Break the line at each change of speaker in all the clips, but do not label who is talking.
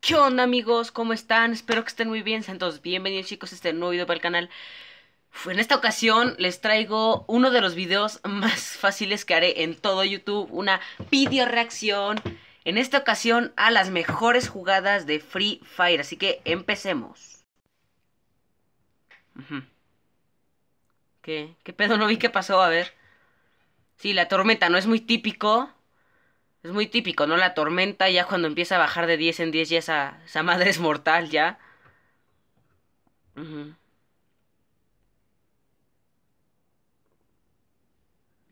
¿Qué onda amigos? ¿Cómo están? Espero que estén muy bien. Santos, bienvenidos chicos a este nuevo video para el canal. en esta ocasión les traigo uno de los videos más fáciles que haré en todo YouTube. Una video reacción. En esta ocasión a las mejores jugadas de Free Fire. Así que empecemos. ¿Qué? ¿Qué pedo? No vi qué pasó. A ver. Sí, la tormenta no es muy típico. Es muy típico, ¿no? La tormenta ya cuando empieza a bajar de 10 en 10 ya esa, esa madre es mortal ya.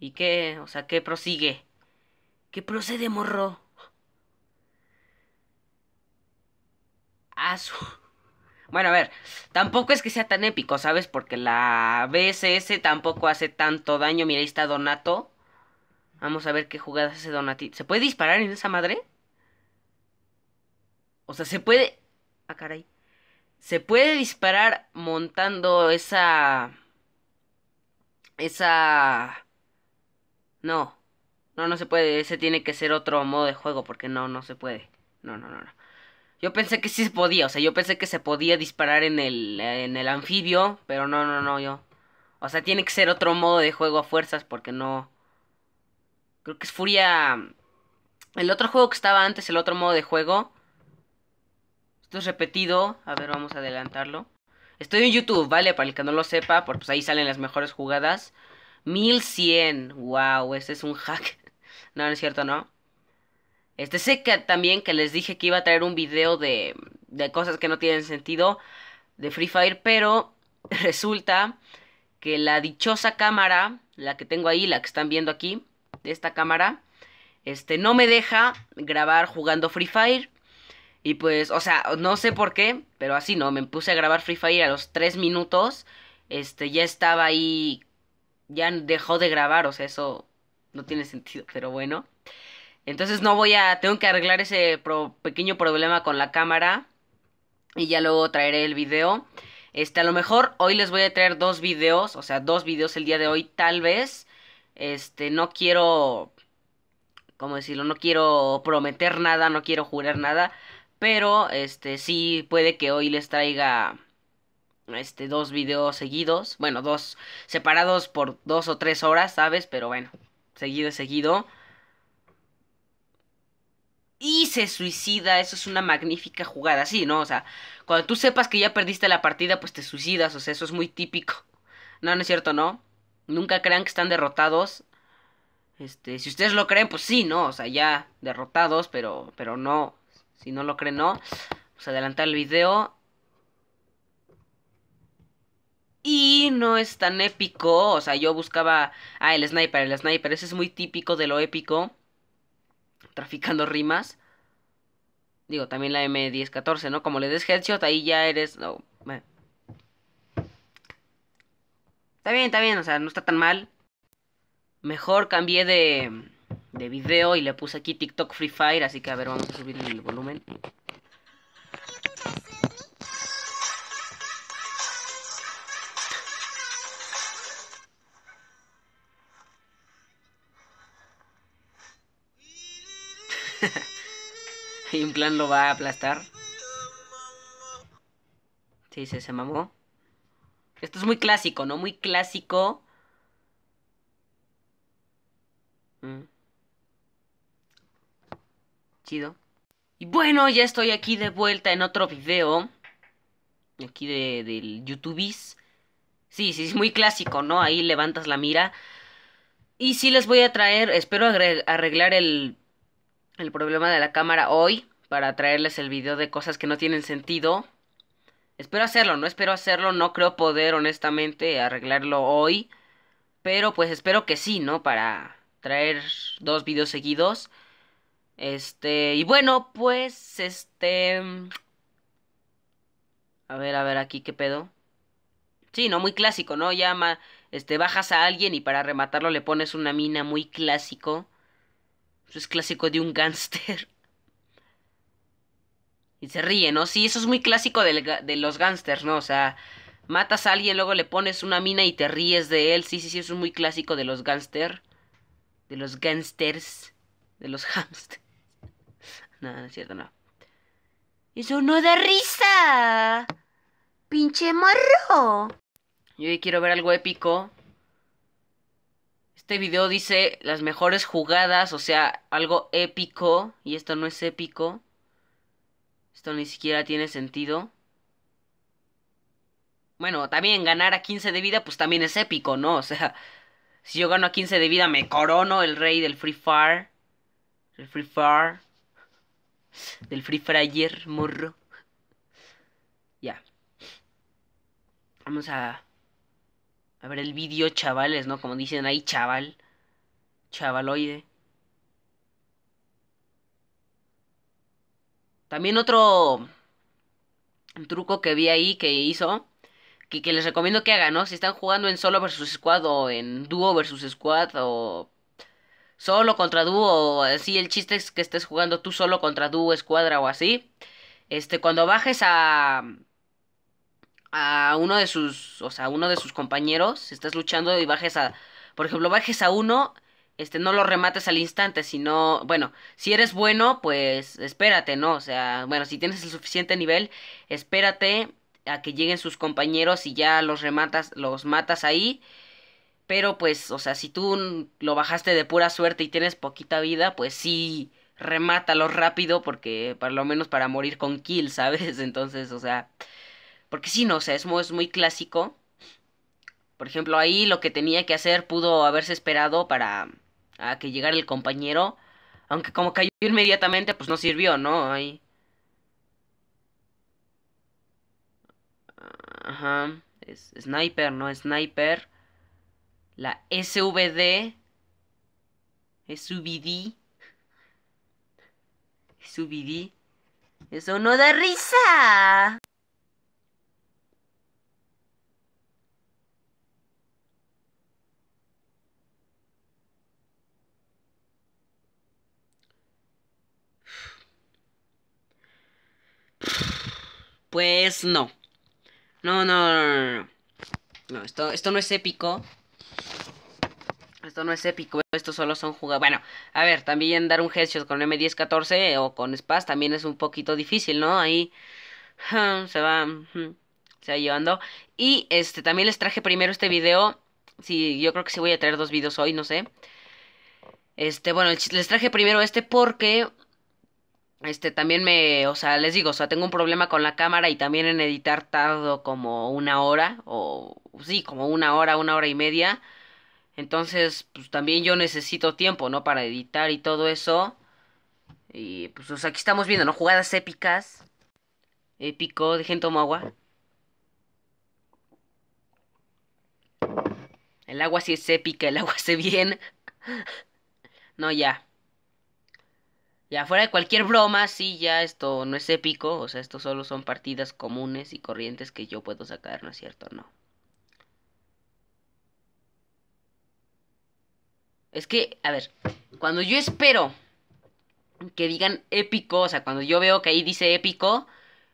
¿Y qué? O sea, ¿qué prosigue? ¿Qué procede, morro? Ah, bueno, a ver, tampoco es que sea tan épico, ¿sabes? Porque la BSS tampoco hace tanto daño. Mira, ahí está Donato. Vamos a ver qué jugadas hace Donati. ¿Se puede disparar en esa madre? O sea, se puede... Ah, caray. Se puede disparar montando esa... Esa... No. No, no se puede. Ese tiene que ser otro modo de juego porque no, no se puede. No, no, no, no. Yo pensé que sí se podía. O sea, yo pensé que se podía disparar en el, en el anfibio. Pero no, no, no, yo. O sea, tiene que ser otro modo de juego a fuerzas porque no... Creo que es Furia. El otro juego que estaba antes, el otro modo de juego. Esto es repetido. A ver, vamos a adelantarlo. Estoy en YouTube, ¿vale? Para el que no lo sepa, porque pues ahí salen las mejores jugadas. 1100. Wow, ese es un hack. No, no es cierto, ¿no? Este sé que también que les dije que iba a traer un video de, de cosas que no tienen sentido de Free Fire, pero resulta que la dichosa cámara, la que tengo ahí, la que están viendo aquí, de esta cámara, este, no me deja grabar jugando Free Fire. Y pues, o sea, no sé por qué, pero así no, me puse a grabar Free Fire a los 3 minutos. Este, ya estaba ahí, ya dejó de grabar, o sea, eso no tiene sentido, pero bueno. Entonces no voy a, tengo que arreglar ese pequeño problema con la cámara. Y ya luego traeré el video. Este, a lo mejor hoy les voy a traer dos videos, o sea, dos videos el día de hoy, tal vez. Este, no quiero, ¿cómo decirlo? No quiero prometer nada, no quiero jurar nada. Pero, este, sí puede que hoy les traiga, este, dos videos seguidos. Bueno, dos separados por dos o tres horas, ¿sabes? Pero bueno, seguido, seguido. Y se suicida, eso es una magnífica jugada, sí, ¿no? O sea, cuando tú sepas que ya perdiste la partida, pues te suicidas, o sea, eso es muy típico. No, no es cierto, ¿no? Nunca crean que están derrotados. Este, si ustedes lo creen, pues sí, ¿no? O sea, ya derrotados, pero, pero no. Si no lo creen, no. Vamos a adelantar el video. Y no es tan épico. O sea, yo buscaba. Ah, el sniper, el sniper. Ese es muy típico de lo épico. Traficando rimas. Digo, también la M1014, ¿no? Como le des headshot, ahí ya eres. No, Está bien, está bien, o sea, no está tan mal. Mejor cambié de, de video y le puse aquí TikTok Free Fire, así que a ver, vamos a subir el volumen. y en plan lo va a aplastar. Sí, se, se mamó. Esto es muy clásico, ¿no? Muy clásico. Mm. Chido. Y bueno, ya estoy aquí de vuelta en otro video. Aquí de, del YouTubis. Sí, sí, es muy clásico, ¿no? Ahí levantas la mira. Y sí les voy a traer, espero arreglar el, el problema de la cámara hoy. Para traerles el video de cosas que no tienen sentido. Espero hacerlo, no espero hacerlo, no creo poder honestamente arreglarlo hoy. Pero pues espero que sí, ¿no? Para traer dos videos seguidos. Este, y bueno, pues este... A ver, a ver, aquí qué pedo. Sí, no, muy clásico, ¿no? Llama, este, bajas a alguien y para rematarlo le pones una mina muy clásico. Eso es clásico de un gángster. Y se ríe, ¿no? Sí, eso es muy clásico de los gángsters, ¿no? O sea, matas a alguien, luego le pones una mina y te ríes de él. Sí, sí, sí, eso es muy clásico de los gángsters. De los gángsters. De los hamsters. No, no es cierto, no. Eso no da risa. Pinche morro. Yo hoy quiero ver algo épico. Este video dice las mejores jugadas, o sea, algo épico. Y esto no es épico. Esto ni siquiera tiene sentido. Bueno, también ganar a 15 de vida, pues también es épico, ¿no? O sea, si yo gano a 15 de vida, me corono el rey del Free Fire. Del Free Fire. Del Free Fryer morro. Ya. Vamos a. A ver el vídeo, chavales, ¿no? Como dicen ahí, chaval. Chavaloide. También otro truco que vi ahí que hizo, que, les recomiendo que hagan, ¿no? Si están jugando en solo versus squad o en dúo versus squad o solo contra dúo, así el chiste es que estés jugando tú solo contra dúo, escuadra o así. Este, cuando bajes a a uno de sus, o sea, uno de sus compañeros, estás luchando y bajes a, por ejemplo, bajes a uno este, no lo remates al instante, sino, bueno, si eres bueno, pues espérate, ¿no? O sea, bueno, si tienes el suficiente nivel, espérate a que lleguen sus compañeros y ya los rematas, los matas ahí. Pero pues, o sea, si tú lo bajaste de pura suerte y tienes poquita vida, pues sí, remátalo rápido porque por lo menos para morir con kill, ¿sabes? Entonces, o sea, porque si no, o sea, es muy, es muy clásico. Por ejemplo, ahí lo que tenía que hacer pudo haberse esperado para a que llegara el compañero. Aunque como cayó inmediatamente, pues no sirvió, ¿no? Ajá. Es sniper, ¿no? Sniper. La SVD. SVD. SVD. Eso no da risa. Pues no. No, no, no, no. No, esto, esto no es épico. Esto no es épico, esto solo son jugadores, Bueno, a ver, también dar un headshot con M1014 o con Spaz también es un poquito difícil, ¿no? Ahí ah, se va. se va llevando. Y este, también les traje primero este video. Sí, yo creo que sí voy a traer dos videos hoy, no sé. Este, bueno, les traje primero este porque este, también me, o sea, les digo, o sea, tengo un problema con la cámara y también en editar tardo como una hora, o sí, como una hora, una hora y media. Entonces, pues también yo necesito tiempo, ¿no? Para editar y todo eso. Y pues, o sea, aquí estamos viendo, ¿no? Jugadas épicas. Épico, dejen tomo agua. El agua sí es épica, el agua se bien. no, ya. Ya fuera de cualquier broma, sí, ya esto no es épico, o sea, esto solo son partidas comunes y corrientes que yo puedo sacar, ¿no es cierto? No. Es que, a ver, cuando yo espero que digan épico, o sea, cuando yo veo que ahí dice épico,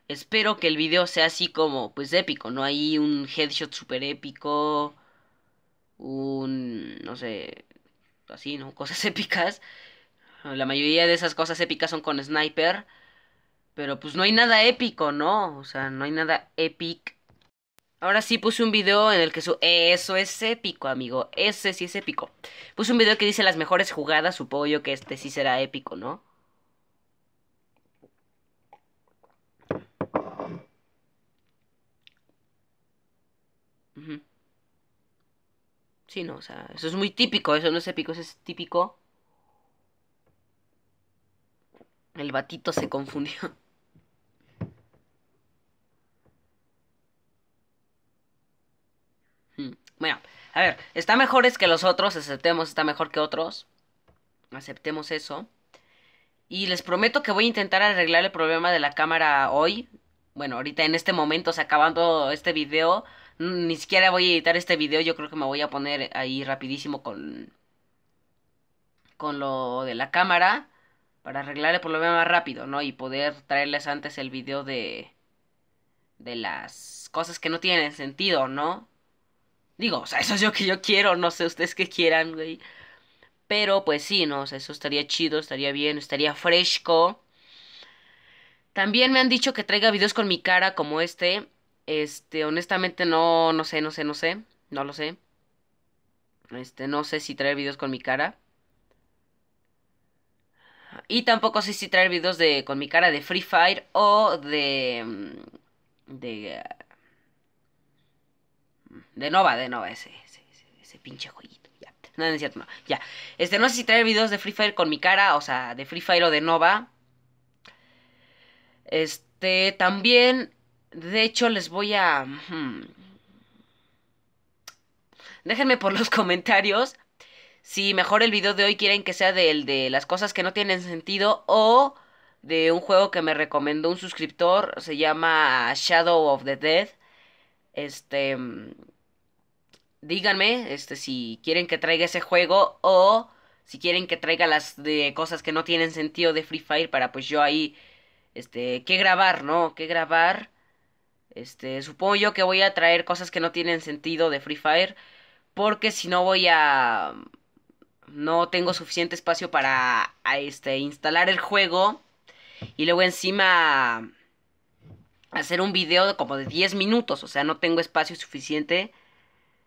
espero que el video sea así como, pues épico, no hay un headshot super épico, un, no sé, así, ¿no? Cosas épicas. La mayoría de esas cosas épicas son con sniper. Pero pues no hay nada épico, ¿no? O sea, no hay nada épico. Ahora sí puse un video en el que su... Eso es épico, amigo. Ese sí es épico. Puse un video que dice las mejores jugadas. Supongo yo que este sí será épico, ¿no? Sí, no, o sea, eso es muy típico. Eso no es épico, eso es típico. El batito se confundió. Hmm. Bueno, a ver, está es que los otros, aceptemos, está mejor que otros. Aceptemos eso. Y les prometo que voy a intentar arreglar el problema de la cámara hoy. Bueno, ahorita en este momento, o sea, acabando este video, ni siquiera voy a editar este video, yo creo que me voy a poner ahí rapidísimo con con lo de la cámara para arreglar el problema más rápido, ¿no? Y poder traerles antes el video de de las cosas que no tienen sentido, ¿no? Digo, o sea, eso es lo que yo quiero, no sé ustedes qué quieran, güey. Pero pues sí, no, o sea, eso estaría chido, estaría bien, estaría fresco. También me han dicho que traiga videos con mi cara como este. Este, honestamente no, no sé, no sé, no sé, no lo sé. Este, no sé si traer videos con mi cara. Y tampoco sé si traer videos con mi cara de Free Fire o de mm, de mm, de Nova, de Nova ese pinche jueguito. Ya. No, no es cierto, no. Ya. Este no sé si traer videos de Free Fire con mi cara, o sea, de Free Fire o de Nova. Este también de hecho les voy a mm, Déjenme por los comentarios si mejor el video de hoy quieren que sea del de las cosas que no tienen sentido o de un juego que me recomendó un suscriptor, se llama Shadow of the Dead. Este díganme este si quieren que traiga ese juego o si quieren que traiga las de cosas que no tienen sentido de Free Fire para pues yo ahí este qué grabar, ¿no? qué grabar. Este, supongo yo que voy a traer cosas que no tienen sentido de Free Fire porque si no voy a no tengo suficiente espacio para a este, instalar el juego y luego encima hacer un video de como de 10 minutos, o sea, no tengo espacio suficiente.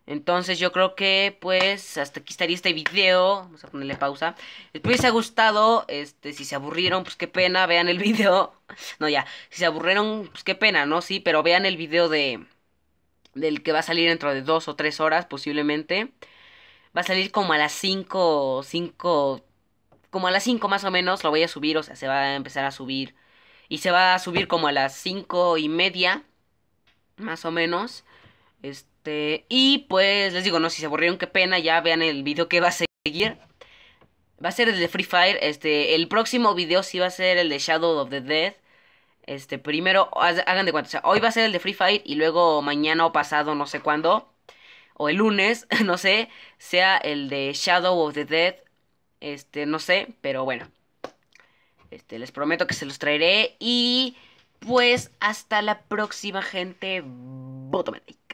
Entonces yo creo que pues hasta aquí estaría este video. Vamos a ponerle pausa. Espero les haya gustado. Este, si se aburrieron, pues qué pena, vean el video. No, ya. Si se aburrieron, pues qué pena, ¿no? Sí, pero vean el video de. del que va a salir dentro de dos o tres horas, posiblemente. Va a salir como a las 5, 5, como a las 5 más o menos, lo voy a subir, o sea, se va a empezar a subir. Y se va a subir como a las 5 y media, más o menos. Este, y pues les digo, no, si se aburrieron, qué pena, ya vean el video que va a seguir. Va a ser el de Free Fire, este, el próximo video sí va a ser el de Shadow of the Dead. Este, primero, hagan de cuenta, o sea, hoy va a ser el de Free Fire y luego mañana o pasado, no sé cuándo, o el lunes, no sé, sea el de Shadow of the Dead, este, no sé, pero bueno. Este, les prometo que se los traeré y pues hasta la próxima gente. Bótame